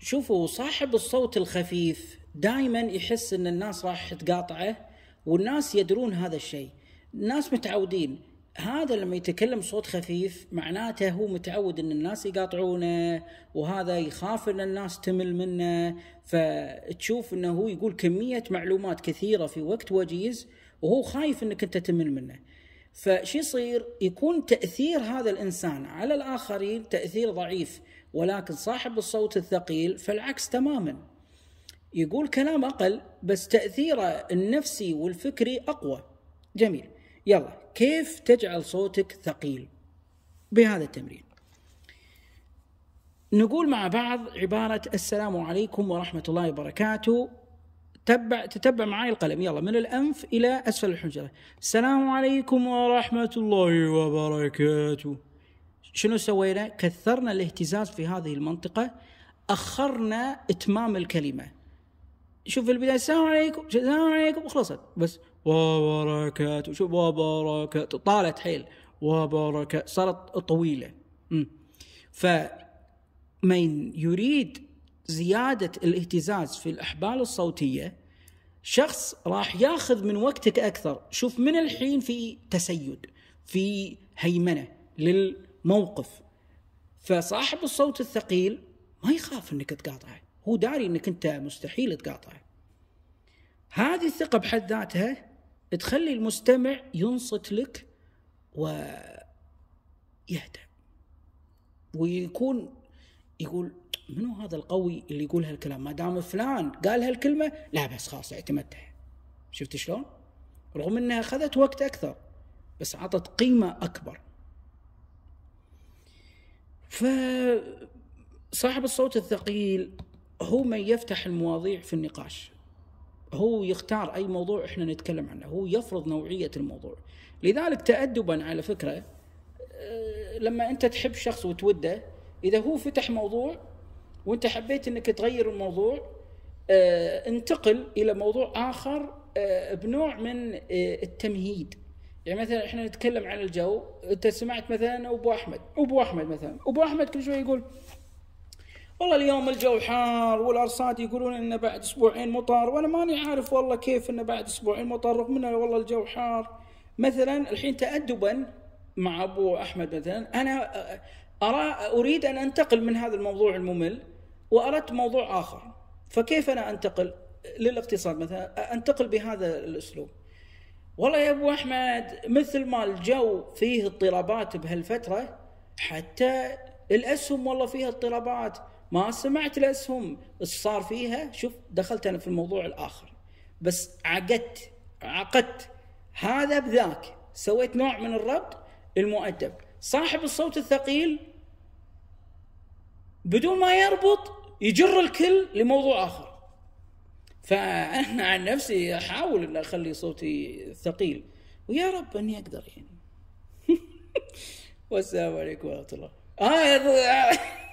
شوفوا صاحب الصوت الخفيف دائما يحس ان الناس راح تقاطعه والناس يدرون هذا الشيء الناس متعودين هذا لما يتكلم صوت خفيف معناته هو متعود ان الناس يقاطعونه وهذا يخاف ان الناس تمل منه فتشوف انه هو يقول كميه معلومات كثيره في وقت وجيز وهو خايف انك انت تمل منه فشي يصير يكون تاثير هذا الانسان على الاخرين تاثير ضعيف ولكن صاحب الصوت الثقيل فالعكس تماما يقول كلام اقل بس تاثيره النفسي والفكري اقوى جميل يلا كيف تجعل صوتك ثقيل بهذا التمرين نقول مع بعض عبارة السلام عليكم ورحمة الله وبركاته تتبع تتبع معي القلم يلا من الانف الى اسفل الحنجره السلام عليكم ورحمه الله وبركاته شنو سوينا كثرنا الاهتزاز في هذه المنطقه اخرنا اتمام الكلمه شوف في البدايه السلام عليكم السلام عليكم وخلصت بس وبركاته شوف وبركاته طالت حيل وبركاته صارت طويله ف من يريد زياده الاهتزاز في الاحبال الصوتيه شخص راح ياخذ من وقتك اكثر شوف من الحين في تسيد في هيمنه للموقف فصاحب الصوت الثقيل ما يخاف انك تقاطعه هو داري انك انت مستحيل تقاطعه هذه الثقه بحد ذاتها تخلي المستمع ينصت لك ويهدأ ويكون يقول منو هذا القوي اللي يقول هالكلام ما دام فلان قال هالكلمه لا بس خلاص اعتمدتها شفت شلون رغم انها اخذت وقت اكثر بس عطت قيمه اكبر فصاحب الصوت الثقيل هو من يفتح المواضيع في النقاش هو يختار اي موضوع احنا نتكلم عنه هو يفرض نوعيه الموضوع لذلك تادبا على فكره آه، لما انت تحب شخص وتوده اذا هو فتح موضوع وانت حبيت انك تغير الموضوع آه انتقل الى موضوع اخر آه بنوع من آه التمهيد يعني مثلا احنا نتكلم عن الجو انت سمعت مثلا ابو احمد ابو احمد مثلا ابو احمد كل شوي يقول والله اليوم الجو حار والارصاد يقولون انه بعد اسبوعين مطر وانا ماني عارف والله كيف انه بعد اسبوعين مطر رغم انه والله الجو حار مثلا الحين تادبا مع ابو احمد مثلا انا آه، ارى اريد ان انتقل من هذا الموضوع الممل واردت موضوع اخر فكيف انا انتقل للاقتصاد مثلا انتقل بهذا الاسلوب والله يا ابو احمد مثل ما الجو فيه اضطرابات بهالفتره حتى الاسهم والله فيها اضطرابات ما سمعت الاسهم صار فيها شوف دخلت انا في الموضوع الاخر بس عقدت عقدت هذا بذاك سويت نوع من الربط المؤدب صاحب الصوت الثقيل بدون ما يربط يجر الكل لموضوع اخر فانا عن نفسي احاول ان اخلي صوتي ثقيل ويا رب اني اقدر يعني والسلام عليكم ورحمه الله آه،